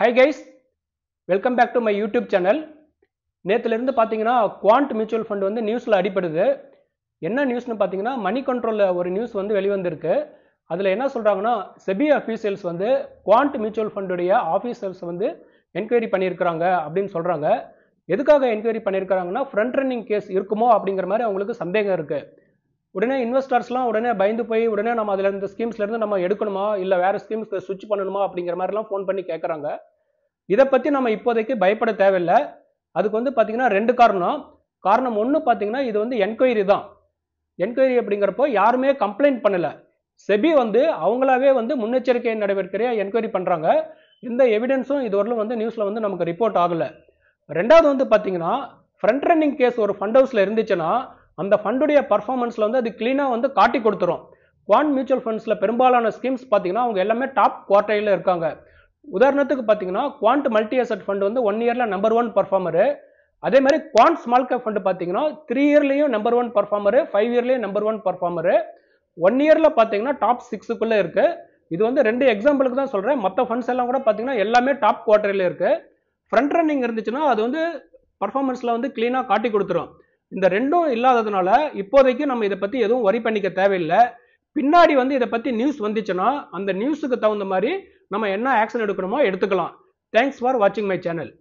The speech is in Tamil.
high guys welcome back to my YouTube channel நேற்றுலேருந்து பார்த்தீங்கன்னா குவாண்ட் மியூச்சுவல் ஃபண்ட் வந்து நியூஸில் அடிப்படுது என்ன நியூஸ்னு பார்த்தீங்கன்னா மணி கண்ட்ரோலில் ஒரு நியூஸ் வந்து வெளிவந்திருக்கு அதில் என்ன சொல்கிறாங்கன்னா செபி அஃபீஷியல்ஸ் வந்து குவாண்ட் மியூச்சுவல் ஃபண்டுடைய ஆஃபீஸர்ஸ் வந்து என்கொயரி பண்ணியிருக்கிறாங்க அப்படின்னு சொல்கிறாங்க எதுக்காக என்கொயரி பண்ணியிருக்கிறாங்கன்னா ஃப்ரண்ட் ரன்னிங் கேஸ் இருக்குமோ அப்படிங்கிற மாதிரி அவங்களுக்கு சந்தேகம் இருக்குது உடனே இன்வெஸ்டர்ஸ்லாம் உடனே பயந்து போய் உடனே நம்ம அதில் இந்த ஸ்கீம்ஸ்லேருந்து நம்ம எடுக்கணுமா இல்லை வேறு ஸ்கீம்ஸ்க்கு ஸ்விட்ச் பண்ணணுமா அப்படிங்கிற மாதிரிலாம் ஃபோன் பண்ணி கேட்குறாங்க இதை பற்றி நம்ம இப்போதைக்கு பயப்பட தேவையில்லை அதுக்கு வந்து பார்த்திங்கன்னா ரெண்டு காரணம் காரணம் ஒன்று பார்த்தீங்கன்னா இது வந்து என்கொயரி தான் என்கொயரி அப்படிங்கிறப்போ யாருமே கம்ப்ளைண்ட் பண்ணலை செபி வந்து அவங்களாவே வந்து முன்னெச்சரிக்கை நடவடிக்கையாக என்கொயரி பண்ணுறாங்க எந்த எவிடன்ஸும் இதுவரையிலும் வந்து நியூஸில் வந்து நமக்கு ரிப்போர்ட் ஆகலை ரெண்டாவது வந்து பார்த்தீங்கன்னா ஃப்ரண்ட் ரன்னிங் கேஸ் ஒரு ஃபண்ட் ஹவுஸில் இருந்துச்சுன்னா அந்த ஃபண்டுடைய பர்ஃபார்மன்ஸில் வந்து அது க்ளீனாக வந்து காட்டி கொடுத்துரும் குவான் மியூச்சுவல் ஃபண்ட்ஸில் பெரும்பாலான ஸ்கீம்ஸ் பார்த்தீங்கன்னா அவங்க எல்லாமே டாப் குவார்டையில் இருக்காங்க உதாரணத்துக்கு பார்த்தீங்கன்னா குவான்ட் மல்டி அசட் ஃபண்ட் வந்து ஒன் இயரில் நம்பர் ஒன் பர்ஃபார்மரு அதே மாதிரி குவான்ட் ஸ்மால் கேப் ஃபண்டு பார்த்தீங்கன்னா த்ரீ இயர்லேயும் நம்பர் ஒன் பர்ஃபார்மரு ஃபைவ் இயர்லேயும் நம்பர் ஒன் பர்ஃபார்மரு ஒன் இயரில் பார்த்தீங்கன்னா டாப் சிக்ஸுக்குள்ளே இருக்குது இது வந்து ரெண்டு எக்ஸாம்பிளுக்கு தான் சொல்கிறேன் மற்ற ஃபண்ட்ஸ் எல்லாம் கூட பார்த்தீங்கன்னா எல்லாமே டாப் குவார்ட்டரில் இருக்குது ஃப்ரண்ட் ரன்னிங் இருந்துச்சுன்னா அது வந்து பர்ஃபார்மன்ஸில் வந்து க்ளீனாக காட்டி கொடுத்துரும் இந்த ரெண்டும் இல்லாததுனால இப்போதைக்கு நம்ம இதை பற்றி எதுவும் வரி பண்ணிக்க தேவையில்லை பின்னாடி வந்து இதை பற்றி நியூஸ் வந்துச்சுன்னா அந்த நியூஸுக்கு தகுந்த மாதிரி நம்ம என்ன ஆக்ஷன் எடுக்கணுமோ எடுத்துக்கலாம் தேங்க்ஸ் ஃபார் வாட்சிங் மை சேனல்